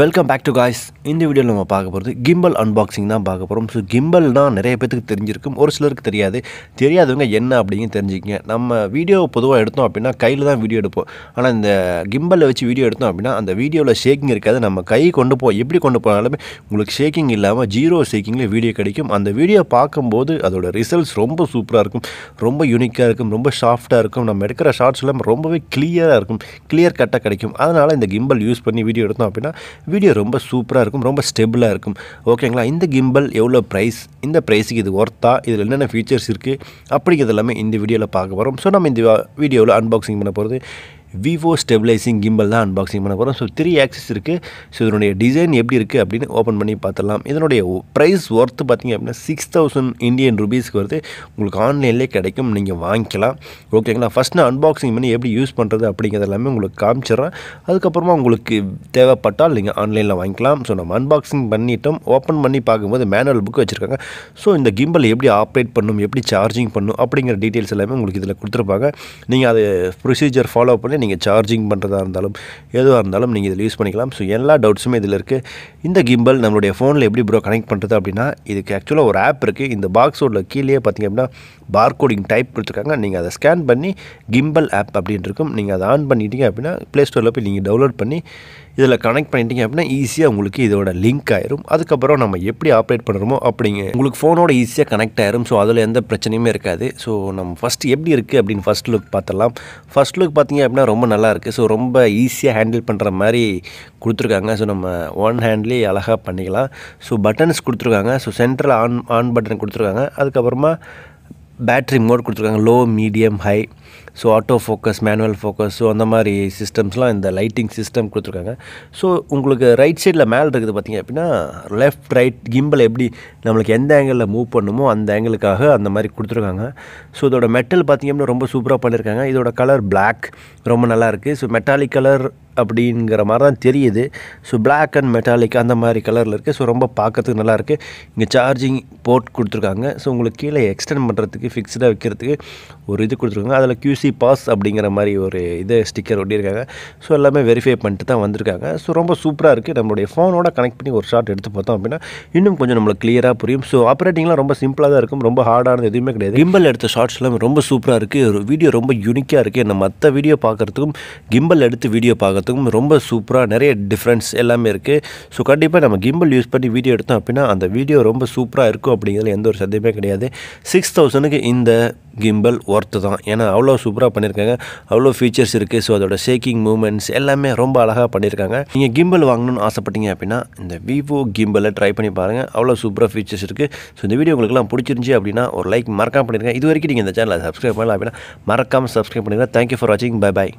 welcome back to guys இந்த வீடியோவில் நம்ம பார்க்க போகிறது கிம்பல் அன்பாக்சிங் தான் பார்க்க போகிறோம் ஸோ கிம்பல்னால் நிறைய பேத்துக்கு தெரிஞ்சிருக்கும் ஒரு சிலருக்கு தெரியாது தெரியாதவங்க என்ன அப்படிங்கிற தெரிஞ்சுக்கங்க நம்ம வீடியோ பொதுவாக எடுத்தோம் அப்படின்னா கையில் தான் வீடியோ எடுப்போம் ஆனால் இந்த கிம்பலை வச்சு வீடியோ எடுத்தோம் அப்படின்னா அந்த வீடியோவில் ஷேக்கிங் இருக்காது நம்ம கை கொண்டு போ எப்படி கொண்டு போனாலுமே உங்களுக்கு ஷேக்கிங் இல்லாமல் ஜீரோ ஷேக்கிங்கில் வீடியோ கிடைக்கும் அந்த வீடியோ பார்க்கும்போது அதோட ரிசல்ட்ஸ் ரொம்ப சூப்பராக இருக்கும் ரொம்ப யூனிக்காக இருக்கும் ரொம்ப சாஃப்ட்டாக இருக்கும் நம்ம எடுக்கிற ஷார்ட்ஸ் எல்லாம் ரொம்பவே கிளியராக இருக்கும் கிளியர் கட்டாக கிடைக்கும் அதனால் இந்த கிம்பல் யூஸ் பண்ணி வீடியோ எடுத்தோம் அப்படின்னா வீடியோ ரொம்ப சூப்பராக இருக்கும் ரொம்ப ஸ்டெபிளாக இருக்கும் ஓகேங்களா இந்த கிம்பல் எவ்வளோ ப்ரைஸ் இந்த ப்ரைஸுக்கு இது ஒர்த்தா இதில் என்னென்ன ஃபீச்சர்ஸ் இருக்குது அப்படிங்கிறது எல்லாமே இந்த வீடியோவில் பார்க்க போகிறோம் ஸோ நம்ம இந்த வீடியோவில் அன்பாக்சிங் பண்ண போகிறது விவோ ஸ்டெபிளைசிங் கிம்பல் தான் அன்பாக்சிங் பண்ண போகிறோம் ஸோ த்ரீ ஆக்சஸ் இருக்குது ஸோ இதனுடைய டிசைன் எப்படி இருக்குது அப்படின்னு ஓப்பன் பண்ணி பார்த்துடலாம் இதனுடைய ப்ரைஸ் ஒர்த்து பார்த்திங்க அப்படின்னா சிக்ஸ் தௌசண்ட் இந்தியன் ருபீஸ்க்கு வருது உங்களுக்கு ஆன்லைன்லேயே கிடைக்கும் நீங்கள் வாங்கிக்கலாம் ஓகேங்களா ஃபஸ்ட் நான் அன்பாக்சிங் பண்ணி எப்படி யூஸ் பண்ணுறது அப்படிங்கிறது எல்லாமே உங்களுக்கு காமிச்சிட்றேன் அதுக்கப்புறமா உங்களுக்கு தேவைப்பட்டால் நீங்கள் ஆன்லைனில் வாங்கிக்கலாம் ஸோ நம்ம அன்பாக்சிங் பண்ணிட்டோம் ஓப்பன் பண்ணி பார்க்கும்போது மேனுவல் புக் வச்சுருக்காங்க ஸோ இந்த கிம்பல் எப்படி ஆப்ரேட் பண்ணும் எப்படி சார்ஜிங் பண்ணும் அப்படிங்கிற டீட்டெயில்ஸ் எல்லாமே உங்களுக்கு இதில் கொடுத்துருப்பாங்க நீங்கள் அதை ப்ரொசீஜர் ஃபாலோ பண்ணி நீங்கள் சார்ஜிங் பண்ணுறதா இருந்தாலும் எதுவாக இருந்தாலும் நீங்கள் இதில் யூஸ் பண்ணிக்கலாம் ஸோ எல்லா டவுட்ஸுமே இதில் இருக்குது இந்த கிம்பல் நம்மளுடைய ஃபோனில் எப்படி ப்ரோ கனெக்ட் பண்ணுறது அப்படின்னா இதுக்கு ஆக்சுவலாக ஒரு ஆப் இருக்குது இந்த பாக்ஸோட கீழே பார்த்திங்க அப்படின்னா பார்கோடிங் டைப் கொடுத்துருக்காங்க நீங்கள் அதை ஸ்கேன் பண்ணி கிம்பல் ஆப் அப்படின்னு இருக்கும் நீங்கள் அதை ஆன் பண்ணிட்டீங்க அப்படின்னா ப்ளே ஸ்டோரில் போய் நீங்கள் டவுன்லோட் பண்ணி இதில் கனெக்ட் பண்ணிட்டீங்க அப்படின்னா ஈஸியாக உங்களுக்கு இதோட லிங்க் ஆயிரும் அதுக்கப்புறம் நம்ம எப்படி ஆப்ரேட் பண்ணுறோமோ அப்படிங்க உங்களுக்கு ஃபோனோட ஈஸியாக கனெக்ட் ஆயிரும் ஸோ அதில் எந்த பிரச்சனையுமே இருக்காது ஸோ நம்ம ஃபஸ்ட் எப்படி இருக்குது அப்படின்னு ஃபஸ்ட் லுக் பார்த்துடலாம் ஃபஸ்ட் லுக் பார்த்தீங்க அப்படின்னா ரொம்ப நல்லா இருக்குது ஸோ ரொம்ப ஈஸியாக ஹேண்டில் பண்ணுற மாதிரி கொடுத்துருக்காங்க ஸோ நம்ம ஒன் ஹேண்ட்லேயே அழகாக பண்ணிக்கலாம் ஸோ பட்டன்ஸ் கொடுத்துருக்காங்க so central on on button கொடுத்துருக்காங்க அதுக்கப்புறமா பேட்ரி மோட் கொடுத்துருக்காங்க low medium high so auto focus manual focus so அந்த மாதிரி சிஸ்டம்ஸ்லாம் இந்த லைட்டிங் சிஸ்டம் கொடுத்துருக்காங்க ஸோ உங்களுக்கு ரைட் சைடில் மேலே இருக்குது பார்த்திங்க அப்படின்னா லெஃப்ட் ரைட் கிம்பில் எப்படி நம்மளுக்கு எந்த ஆங்கிளில் மூவ் பண்ணுமோ அந்த ஆங்கிளுக்காக அந்த மாதிரி கொடுத்துருக்காங்க ஸோ இதோட மெட்டல் பார்த்திங்க அப்படின்னா ரொம்ப சூப்பராக பண்ணியிருக்காங்க இதோட கலர் பிளாக் ரொம்ப நல்லாயிருக்கு ஸோ மெட்டாலிக் கலர் அப்படிங்கிற மாதிரி தான் தெரியுது ஸோ பிளாக் அண்ட் மெட்டாலிக் அந்த மாதிரி கலரில் இருக்குது ஸோ ரொம்ப பார்க்கறதுக்கு நல்லாயிருக்கு இங்கே சார்ஜிங் போர்ட் கொடுத்துருக்காங்க ஸோ உங்களுக்கு கீழே எக்ஸ்டெண்ட் பண்ணுறதுக்கு ஃபிக்ஸ்டாக வைக்கிறதுக்கு ஒரு இது கொடுத்துருக்காங்க அதில் கியூசி பாஸ் அப்படிங்கிற மாதிரி ஒரு இது ஸ்டிக்கர் ஒட்டியிருக்காங்க ஸோ எல்லாமே வெரிஃபை பண்ணிட்டு தான் வந்திருக்காங்க ஸோ ரொம்ப சூப்பராக இருக்குது நம்மளுடைய ஃபோனோட கனெக்ட் பண்ணி ஒரு ஷார்ட் எடுத்து பார்த்தோம் அப்படின்னா இன்னும் கொஞ்சம் நம்மளுக்கு கிளியராக புரியும் ஸோ ஆப்ரேட்டிங்லாம் ரொம்ப சிம்பிளாக தான் இருக்கும் ரொம்ப ஹார்டானது எதுவுமே கிடையாது கிம்பல் எடுத்த ஷார்ட்ஸ் எல்லாமே ரொம்ப சூப்பராக இருக்குது ஒரு வீடியோ ரொம்ப யூனிக்காக இருக்குது என்ன மற்ற வீடியோ பார்க்குறதுக்கும் கிம்பல் எடுத்து வீடியோ பார்க்க பார்க்குறதுக்கும் ரொம்ப சூப்பராக நிறைய டிஃப்ரென்ஸ் எல்லாமே இருக்குது ஸோ கண்டிப்பாக நம்ம கிம்பிள் யூஸ் பண்ணி வீடியோ எடுத்தோம் அப்படின்னா அந்த வீடியோ ரொம்ப சூப்பராக இருக்கும் அப்படிங்கிறது எந்த ஒரு சந்தேகமே கிடையாது சிக்ஸ் தௌசண்டுக்கு இந்த கிம்பல் ஒர்த்து தான் ஏன்னா அவ்வளோ சூப்பராக பண்ணியிருக்காங்க அவ்வளோ ஃபீச்சர்ஸ் இருக்குது ஸோ அதோட ஷேக்கிங் மூமெண்ட்ஸ் எல்லாமே ரொம்ப அழகாக பண்ணியிருக்காங்க நீங்கள் கிம்பல் வாங்கணும்னு ஆசைப்பட்டீங்க அப்படின்னா இந்த விவோ கிம்பலை ட்ரை பண்ணி பாருங்கள் அவ்வளோ சூப்பராக ஃபீச்சர்ஸ் இருக்குது ஸோ இந்த வீடியோ உங்களுக்குலாம் பிடிச்சிருந்துச்சி அப்படின்னா ஒரு லைக் மறக்காம பண்ணியிருக்கேன் இது வரைக்கும் நீங்கள் இந்த சேனலை சப்ஸ்கிரைப் பண்ணலாம் அப்படின்னா மறக்காமல் சப்ஸ்கிரைப் பண்ணிடுங்க தேங்க்யூ ஃபார் வாட்சிங் பை பாய்